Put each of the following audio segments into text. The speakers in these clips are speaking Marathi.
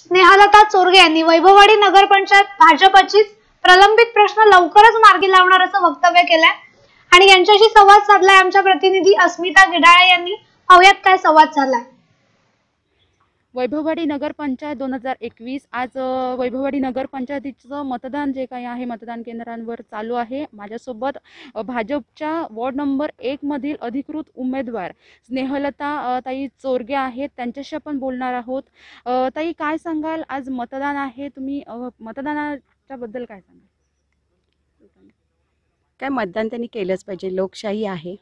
स्नेहलता चोरगे यांनी वैभववाडी नगरपंचायत भाजपचीच प्रलंबित प्रश्न लवकरच मार्गी लावणार असं वक्तव्य केलंय आणि यांच्याशी संवाद साधलाय आमच्या प्रतिनिधी अस्मिता गिडाळे यांनी पाहुयात काय संवाद साधलाय वैभववाडी नगरपंचायत दोन हजार एकवीस आज वैभववाडी नगरपंचायतीचं मतदान जे काही आहे मतदान केंद्रांवर चालू आहे माझ्यासोबत भाजपच्या वॉर्ड नंबर एकमधील अधिकृत उमेदवार स्नेहलता ताई चोरगे आहेत त्यांच्याशी आपण बोलणार आहोत ताई काय सांगाल आज मतदान आहे तुम्ही मतदानाच्या बद्दल काय सांगाल काय मतदान त्यांनी केलंच पाहिजे लोकशाही आहे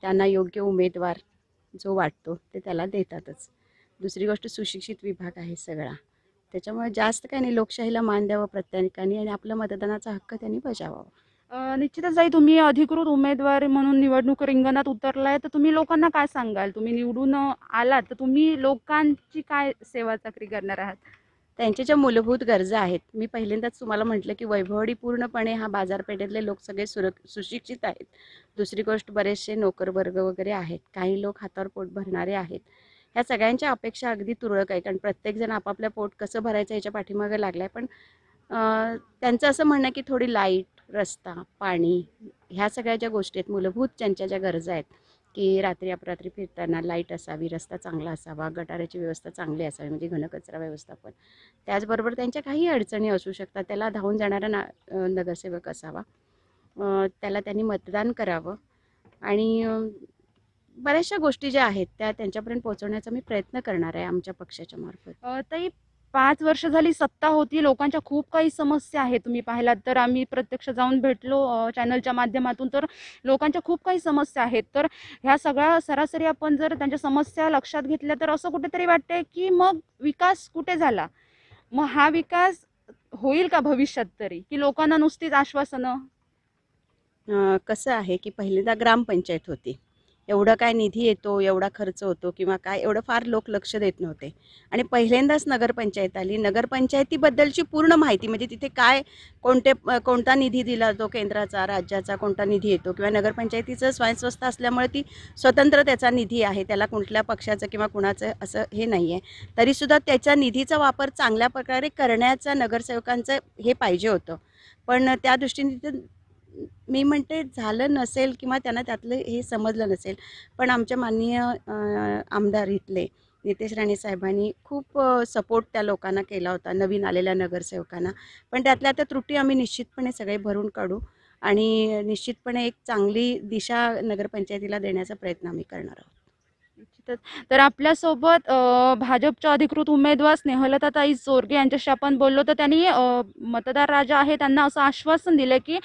त्यांना योग्य उमेदवार जो वाटतो ते त्याला देतातच दुसरी गोष्ट सुशिक्षित विभाग आहे सगळा त्याच्यामुळे जास्त काही नाही लोकशाहीला मान द्यावं प्रत्येकाने आणि आपला मतदानाचा हक्क त्यांनी बजावावा निश्चितच जाई तुम्ही अधिकृत उमेदवार म्हणून निवडणूक रिंगणात उतरलाय तर तुम्ही लोकांना काय सांगाल तुम्ही निवडून आलात तर तुम्ही लोकांची काय सेवा चाकरी करणार आहात त्यांच्या ज्या मूलभूत गरजा आहेत मी पहिल्यांदाच तुम्हाला म्हटलं की वैभवडी पूर्णपणे हा बाजारपेठेतले लोक सगळे सुर सुशिक्षित आहेत दुसरी गोष्ट बरेचसे नोकरवर्ग वगैरे आहेत काही लोक हातावर पोट भरणारे आहेत ह्या सगळ्यांच्या अपेक्षा अगदी तुरळक आहे कारण प्रत्येकजण आपापल्या पोट कसं भरायचं याच्या पाठीमागे लागलं आहे पण त्यांचं असं म्हणणं की थोडी लाईट रस्ता पाणी ह्या सगळ्या ज्या गोष्टी आहेत मूलभूत ज्यांच्या ज्या गरजा आहेत की रात्री अपरात्री फिरताना लाईट असावी रस्ता चांगला असावा गटाराची व्यवस्था चांगली असावी म्हणजे घनकचरा व्यवस्थापन त्याचबरोबर त्यांच्या काही अडचणी असू शकतात त्याला धावून जाणारा ना नगरसेवक असावा त्याला त्यांनी मतदान करावं आणि बऱ्याचशा गोष्टी ज्या आहेत त्या त्यांच्यापर्यंत पोहोचवण्याचा मी प्रयत्न करणार आहे आमच्या पक्षाच्या मार्फत तरी पाच वर्ष झाली सत्ता होती लोकांच्या खूप काही समस्या आहेत तुम्ही पाहिलात तर आम्ही प्रत्यक्ष जाऊन भेटलो चॅनलच्या माध्यमातून तर लोकांच्या खूप काही समस्या आहेत तर ह्या सगळ्या सरासरी आपण जर त्यांच्या समस्या लक्षात घेतल्या तर असं कुठेतरी वाटतंय की मग विकास कुठे झाला मग हा विकास होईल का भविष्यात तरी की लोकांना नुसतीच आश्वासनं कसं आहे की पहिल्यांदा ग्रामपंचायत होती एवढा काय निधी येतो एवढा खर्च होतो किंवा काय एवढं फार लोक लक्ष देत नव्हते आणि पहिल्यांदाच नगरपंचायत आली नगरपंचायतीबद्दलची पूर्ण माहिती म्हणजे तिथे काय कोणते कोणता निधी दिला जातो केंद्राचा राज्याचा कोणता निधी येतो किंवा नगरपंचायतीचं स्वयंस्वस्थ असल्यामुळे ती स्वतंत्र त्याचा निधी आहे त्याला कुठल्या पक्षाचं किंवा कुणाचं असं हे नाही आहे तरीसुद्धा त्याच्या निधीचा वापर चांगल्या प्रकारे करण्याचा नगरसेवकांचं हे पाहिजे होतं पण त्या दृष्टीने मी म्हणते झालं नसेल किंवा त्यांना त्यातलं हे समजलं नसेल पण आमच्या माननीय आमदार इथले नितेश राणे साहेबांनी खूप सपोर्ट त्या लोकांना केला होता नवीन आलेल्या नगरसेवकांना पण त्यातल्या त्या त्रुटी आम्ही निश्चितपणे सगळे भरून काढू आणि निश्चितपणे एक चांगली दिशा नगरपंचायतीला देण्याचा प्रयत्न आम्ही करणार आहोत तर आपल्यासोबत भाजपच्या अधिकृत उमेदवार ताई जोरगे यांच्याशी आपण बोललो तर त्यांनी मतदार राजा आहे त्यांना असं आश्वासन दिलं की